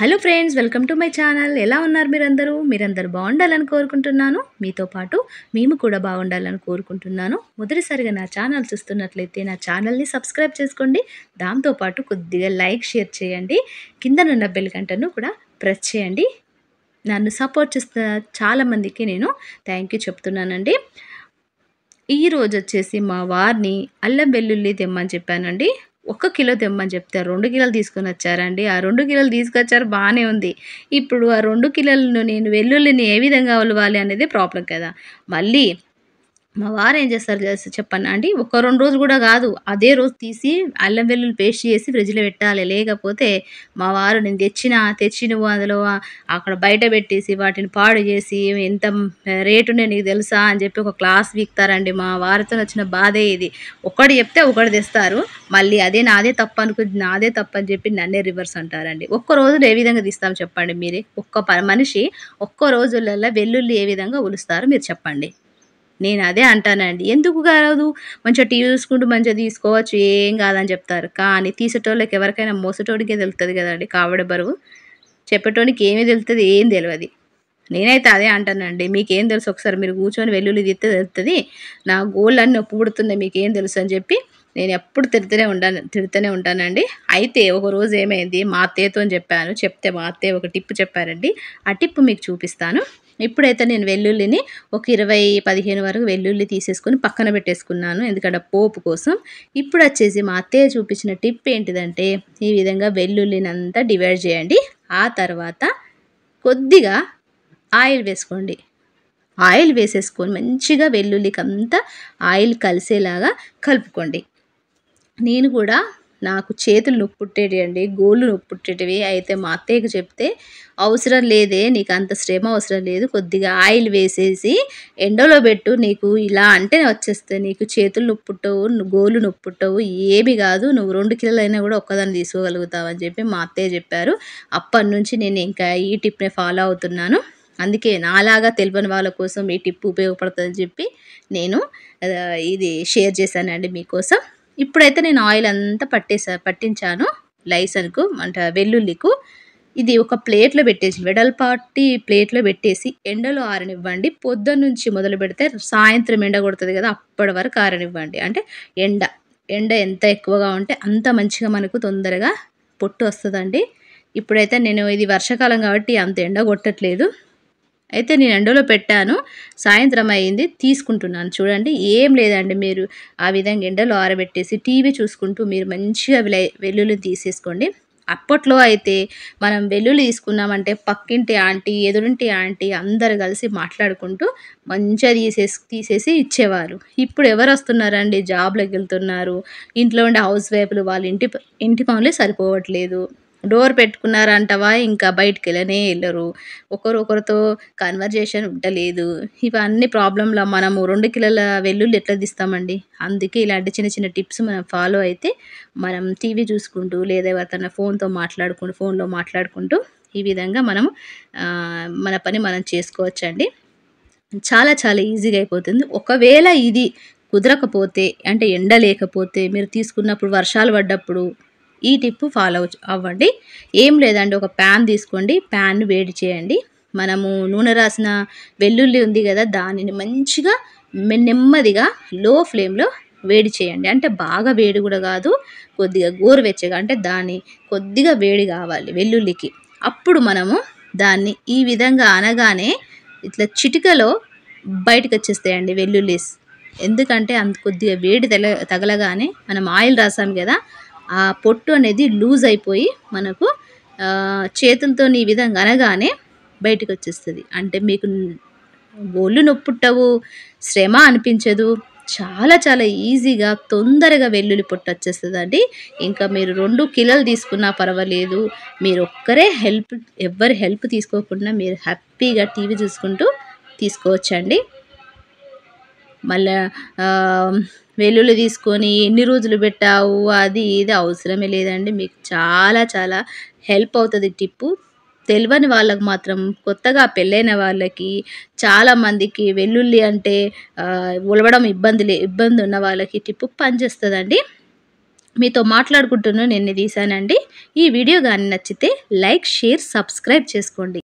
hello friends welcome to my channel ఎలా ఉన్నారు మీరందరూ మీరందరూ బాగుండాలని కోరుకుంటున్నాను మీతో పాటు మేము కూడా బాగుండాలని కోరుకుంటున్నాను మొదటిసారిగా నా ఛానల్ చూస్తున్నట్లయితే నా ఛానల్ని సబ్స్క్రైబ్ చేసుకోండి దాంతోపాటు కొద్దిగా లైక్ షేర్ చేయండి కిందనున్న బెల్ గంటను కూడా ప్రెస్ చేయండి నన్ను సపోర్ట్ చేస్తున్న చాలామందికి నేను థ్యాంక్ యూ చెప్తున్నానండి ఈరోజు వచ్చేసి మా వారిని అల్లం వెల్లుల్లి తెమ్మని చెప్పానండి ఒక్క కిలో తెమ్మని చెప్తారు రెండు కిలోలు తీసుకొని వచ్చారండి ఆ రెండు కిలోలు తీసుకొచ్చారు బాగానే ఉంది ఇప్పుడు ఆ రెండు కిలోలను నేను వెల్లుల్లిని ఏ విధంగా ఉలవాలి అనేది ప్రాబ్లం కదా మళ్ళీ మా వారు ఏం చేస్తారు చెప్పండి అండి ఒక రెండు రోజులు కూడా కాదు అదే రోజు తీసి అల్లం వెల్లుల్లి పేస్ట్ చేసి ఫ్రిడ్జ్లో పెట్టాలి లేకపోతే మా వారు నేను తెచ్చిన తెచ్చిన అందులో అక్కడ బయట పెట్టేసి వాటిని పాడు చేసి ఎంత రేటునే నీకు తెలుసా అని చెప్పి ఒక క్లాస్ వీక్తారండి మా వారితో వచ్చిన బాధే ఇది ఒకటి చెప్తే ఒకటి తెస్తారు మళ్ళీ అదే నాదే తప్పు అనుకుంది నాదే తప్పు అని చెప్పి నన్నే రివర్స్ అంటారండి ఒక్క రోజు ఏ విధంగా తీస్తాం చెప్పండి మీరే ఒక్క మనిషి ఒక్క రోజులలో వెల్లుల్లి ఏ విధంగా ఉలుస్తారు మీరు చెప్పండి నేను అదే అంటానండి ఎందుకు కాదు మంచిగా టీవీ చూసుకుంటూ మంచిగా తీసుకోవచ్చు ఏం కాదని చెప్తారు కానీ తీసేటోళ్ళకి ఎవరికైనా మోసటోడికే తెలుస్తుంది కదండి కావడ బరువు చెప్పేటోనికి ఏమీ తెలుస్తుంది ఏం తెలియదు నేనైతే అదే అంటానండి మీకేం తెలుసు ఒకసారి మీరు కూర్చొని వెల్లుల్లి తీస్తే తెలుస్తుంది నా గోల్ అన్నీ నొప్పి మీకేం తెలుసు అని చెప్పి నేను ఎప్పుడు తిడుతూనే ఉంటాను తిడుతూనే ఉంటానండి అయితే ఒక రోజు ఏమైంది మా అత్తయ్యతో చెప్పాను చెప్తే మా అత్తయ్య ఒక టిప్పు చెప్పారండి ఆ టిప్పు మీకు చూపిస్తాను ఇప్పుడైతే నేను వెల్లుల్లిని ఒక ఇరవై పదిహేను వరకు వెల్లుల్లి తీసేసుకొని పక్కన పెట్టేసుకున్నాను ఎందుకంటే పోపు కోసం ఇప్పుడు వచ్చేసి మా అత్తయ్య చూపించిన టిప్ ఏంటిదంటే ఈ విధంగా వెల్లుల్లిని అంతా డివైడ్ చేయండి ఆ తర్వాత కొద్దిగా ఆయిల్ వేసుకోండి ఆయిల్ వేసేసుకొని మంచిగా వెల్లుల్లికి అంతా ఆయిల్ కలిసేలాగా కలుపుకోండి నేను కూడా నాకు చేతులు నొప్పి అండి గోళ్ళు నొప్పి అయితే మా అత్తయ్యకు చెప్తే అవసరం లేదే నీకు అంత శ్రమ అవసరం లేదు కొద్దిగా ఆయిల్ వేసేసి ఎండలో పెట్టు నీకు ఇలా అంటేనే వచ్చేస్తే నీకు చేతులు నొప్పుట్టవు గోలు గోళ్ళు నొప్పి ఏమి కాదు నువ్వు రెండు కిలోలైనా కూడా ఒక్కదాన్ని తీసుకోగలుగుతావు అని చెప్పి మా అత్తయ్య చెప్పారు అప్పటి నుంచి నేను ఇంకా ఈ టిప్నే ఫాలో అవుతున్నాను అందుకే నాలాగా తెలియని వాళ్ళ కోసం ఈ టిప్ ఉపయోగపడుతుందని చెప్పి నేను ఇది షేర్ చేశానండి మీకోసం ఇప్పుడైతే నేను ఆయిల్ అంతా పట్టేసా పట్టించాను లైసన్కు అంటే వెల్లుల్లికు ఇది ఒక ప్లేట్లో పెట్టేసి వెడల్పాటి ప్లేట్లో పెట్టేసి ఎండలో ఆరనివ్వండి పొద్దున్న నుంచి మొదలు పెడితే సాయంత్రం ఎండ కొడుతుంది కదా అప్పటి వరకు ఆరనివ్వండి అంటే ఎండ ఎండ ఎంత ఎక్కువగా ఉంటే అంత మంచిగా మనకు తొందరగా పొట్టు వస్తుందండి ఇప్పుడైతే నేను ఇది వర్షాకాలం కాబట్టి అంత ఎండ కొట్టట్లేదు అయితే నేను ఎండలో పెట్టాను సాయంత్రం అయింది తీసుకుంటున్నాను చూడండి ఏం లేదండి మీరు ఆ విధంగా ఎండలో ఆరబెట్టేసి టీవీ చూసుకుంటూ మీరు మంచిగా వెల్లుల్లి తీసేసుకోండి అప్పట్లో అయితే మనం వెల్లుల్లి తీసుకున్నామంటే పక్కింటి ఆంటీ ఎదురింటి ఆంటీ అందరు కలిసి మాట్లాడుకుంటూ మంచిగా తీసేసి తీసేసి ఇచ్చేవారు ఇప్పుడు ఎవరు వస్తున్నారండి జాబ్లోకి వెళ్తున్నారు ఇంట్లో ఉండే హౌస్ వైఫ్లు వాళ్ళ ఇంటి ఇంటి పనులే సరిపోవట్లేదు డోర్ పెట్టుకున్నారంటవా ఇంకా బయటికి వెళ్ళనే వెళ్ళరు ఒకరు కన్వర్జేషన్ ఉండలేదు ఇవన్నీ ప్రాబ్లంలా మనము రెండు కిలోల వెల్లుల్లి ఎట్లా తీస్తామండి అందుకే ఇలాంటి చిన్న చిన్న టిప్స్ మనం ఫాలో అయితే మనం టీవీ చూసుకుంటూ లేదా ఎవరితోన ఫోన్తో మాట్లాడుకుంటూ ఫోన్లో మాట్లాడుకుంటూ ఈ విధంగా మనం మన పని మనం చేసుకోవచ్చండి చాలా చాలా ఈజీగా అయిపోతుంది ఒకవేళ ఇది కుదరకపోతే అంటే ఎండ లేకపోతే మీరు తీసుకున్నప్పుడు వర్షాలు పడ్డప్పుడు ఈ టిప్ ఫాలో అవ్వండి ఏం లేదండి ఒక ప్యాన్ తీసుకోండి ప్యాన్ వేడి చేయండి మనము నూనె రాసిన వెల్లుల్లి ఉంది కదా దానిని మంచిగా నెమ్మదిగా లో ఫ్లేమ్లో వేడి చేయండి అంటే బాగా వేడి కూడా కాదు కొద్దిగా గోరువెచ్చగా అంటే దాన్ని కొద్దిగా వేడి కావాలి వెల్లుల్లికి అప్పుడు మనము దాన్ని ఈ విధంగా అనగానే ఇట్లా చిటికలో బయటకు వచ్చేస్తాయండి వెల్లుల్లిస్ ఎందుకంటే అంత కొద్దిగా వేడి తగలగానే మనం ఆయిల్ రాసాం కదా ఆ పొట్టు అనేది లూజ్ అయిపోయి మనకు చేతులతో ఈ విధంగా అనగానే బయటకు వచ్చేస్తుంది అంటే మీకు ఒళ్ళు నొప్పుట్టవు శ్రమ అనిపించదు చాలా చాలా ఈజీగా తొందరగా వెల్లుల్లి పొట్టు అండి ఇంకా మీరు రెండు కిలోలు తీసుకున్నా పర్వాలేదు మీరు ఒక్కరే హెల్ప్ ఎవరి హెల్ప్ తీసుకోకుండా మీరు హ్యాపీగా టీవీ చూసుకుంటూ తీసుకోవచ్చండి మళ్ళీ వెల్లుల్లి తీసుకొని ఎన్ని రోజులు పెట్టావు అది ఇది అవసరమే లేదండి మీకు చాలా చాలా హెల్ప్ అవుతుంది టిప్పు తెలియని వాళ్ళకు మాత్రం కొత్తగా పెళ్ళైన వాళ్ళకి చాలామందికి వెల్లుల్లి అంటే ఉలవడం ఇబ్బంది లే ఇబ్బంది ఉన్న వాళ్ళకి టిప్పు పనిచేస్తుందండి మీతో మాట్లాడుకుంటున్నాను నేను తీశానండి ఈ వీడియో కానీ నచ్చితే లైక్ షేర్ సబ్స్క్రైబ్ చేసుకోండి